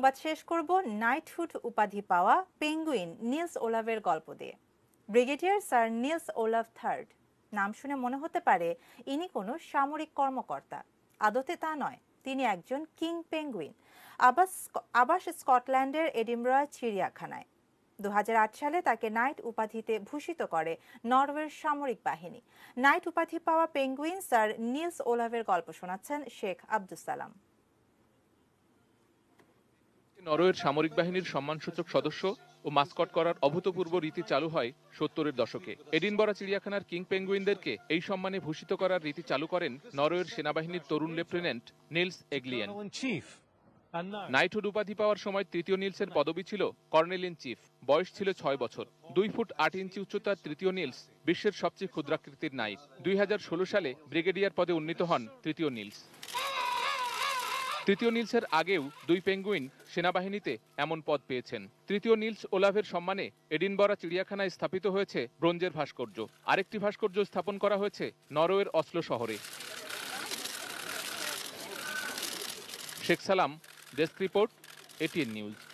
সংবাদ শেষ করব নাইটহুড উপাধি পাওয়া পেঙ্গুইন নিলস ওলাভের গল্প দিয়ে brigadier sir Nils Olav third নাম শুনে মনে হতে পারে ইনি কোনো সামরিক কর্মকর্তা আদতে তা নয় তিনি একজন কিং পেঙ্গুইন আবাস আবাস স্কটল্যান্ডের এডিমরয় চিড়িয়াখানায় দু সালে তাকে নাইট উপাধিতে ভূষিত করে নরওয়ের সামরিক বাহিনী নাইট উপাধি পাওয়া পেঙ্গুইন স্যার নিলস ওলাভের গল্প শোনাচ্ছেন শেখ আব্দুল সালাম নরওয়ের সামরিক বাহিনীর সম্মানসূচক সদস্য ও মাস্কট করার অভূতপূর্ব রীতি চালু হয় সত্তরের দশকে বরা চিড়িয়াখানার কিং পেঙ্গুইনদেরকে এই সম্মানে ভূষিত করার রীতি চালু করেন নরওয়ের সেনাবাহিনীর তরুণ লেফটেন্যান্ট নিলস এগলিয়ান নাইটহুড উপাধি পাওয়ার সময় তৃতীয় নিলসের পদবি ছিল কর্নেল ইন চিফ বয়স ছিল ছয় বছর দুই ফুট আট ইঞ্চি উচ্চতার তৃতীয় নিলস বিশ্বের সবচেয়ে ক্ষুদ্রাকৃতির নাইট দুই সালে ব্রিগেডিয়ার পদে উন্নীত হন তৃতীয় নিলস তৃতীয় নীলসের আগেও দুই পেঙ্গুইন সেনাবাহিনীতে এমন পদ পেয়েছেন তৃতীয় নীলস ওলাভের সম্মানে এডিনবরা চিড়িয়াখানায় স্থাপিত হয়েছে ব্রোঞ্জের ভাস্কর্য আরেকটি ভাস্কর্য স্থাপন করা হয়েছে নরওয়ের অস্লো শহরে শেখ সালাম ডেস্ক রিপোর্ট এটিএন নিউজ